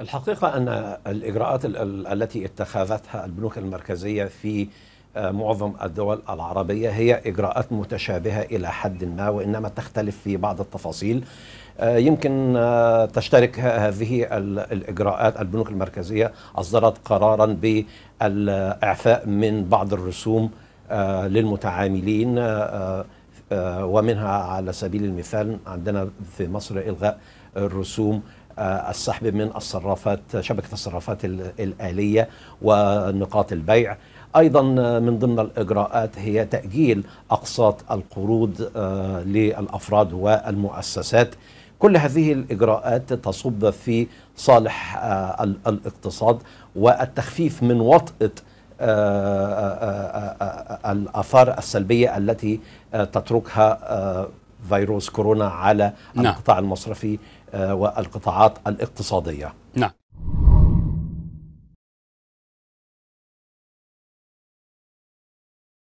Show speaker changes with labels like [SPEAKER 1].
[SPEAKER 1] الحقيقة أن الإجراءات التي اتخذتها البنوك المركزية في آه، معظم الدول العربية هي إجراءات متشابهة إلى حد ما وإنما تختلف في بعض التفاصيل آه، يمكن آه، تشترك هذه الإجراءات البنوك المركزية أصدرت قرارا بالإعفاء من بعض الرسوم للمتعاملين ومنها على سبيل المثال عندنا في مصر إلغاء الرسوم آه، السحب من الصرافات شبكة الصرافات الآلية ونقاط البيع أيضا آه، من ضمن الإجراءات هي تأجيل أقساط القروض آه، للأفراد والمؤسسات كل هذه الإجراءات تصب في صالح الاقتصاد والتخفيف من وطئة الآثار السلبية التي تتركها فيروس كورونا على نعم. القطاع المصرفي آه، والقطاعات الاقتصادية
[SPEAKER 2] نعم